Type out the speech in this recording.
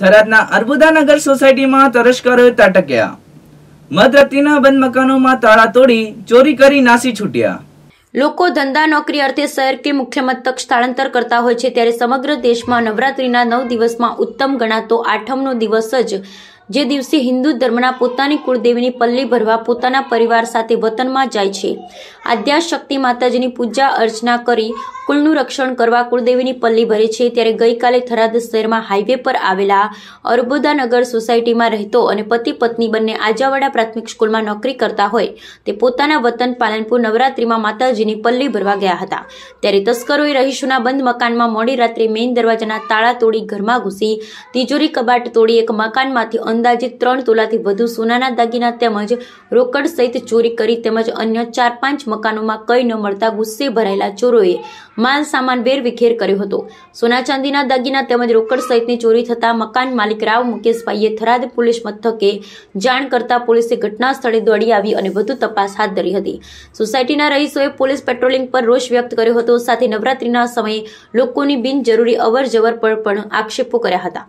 થરાદના અર્બુદાનગર સોસાયટીમાં તરસ્કરો ત્રાટક્યા મધરાત્રિના બંધ મકાનોમાં તાળા તોડી ચોરી કરી નાસી છૂટ્યા લોકો ધંધા નોકરી અર્થે શહેર કે મુખ્ય મથક સ્થળાંતર કરતા હોય છે ત્યારે સમગ્ર દેશમાં નવરાત્રીના નવ દિવસમાં ઉત્તમ ગણાતો આઠમનો દિવસ જ જે દિવસે હિન્દુ ધર્મના પોતાની કુળદેવીની પલ્લી ભરવા પોતાના પરિવાર સાથે વતનમાં જાય છે આદ્યા શક્તિ માતાજીની પૂજા અર્ચના કરી કુળનું રક્ષણ કરવા કુળદેવીની પલ્લી ભરે છે ત્યારે ગઈકાલે થરાદ શહેરમાં હાઈવે પર આવેલા અર્બોદાનગર સોસાયટીમાં રહેતો અને પતિ પત્ની બંને આજાવાડા પ્રાથમિક સ્કૂલમાં નોકરી કરતા હોય તે પોતાના વતન પાલનપુર નવરાત્રીમાં માતાજીની પલ્લી ભરવા ગયા હતા ત્યારે તસ્કરોએ રહીશોના બંધ મકાનમાં મોડી રાત્રે મેઇન દરવાજાના તાળા તોડી ઘરમાં ઘૂસી તિજોરી કબાટ તોડી એક મકાનમાંથી અંદાજિત ત્રણ તોલાથી વધુ સોનાના દાગીના તેમજ રોકડ સહિત ચોરી કરી તેમજ અન્ય ચાર પાંચ મકાનોમાં કંઈ ન મળતા ગુસ્સે ભરાયેલા ચોરોએ માલ સામાન વેરવિખેર કર્યો હતો સોના ચાંદીના દાગીના તેમજ રોકડ સહિતની ચોરી થતા મકાન માલિક રાવ મુકેશભાઈએ થરાદ પોલીસ મથકે જાણ કરતા પોલીસે ઘટના સ્થળે દોડી આવી અને વધુ તપાસ હાથ ધરી હતી સોસાયટીના રહીશોએ પોલીસ પેટ્રોલિંગ પર રોષ વ્યક્ત કર્યો હતો સાથે નવરાત્રીના સમયે લોકોની બિનજરૂરી અવર જવર પર પણ આક્ષેપો કર્યા હતા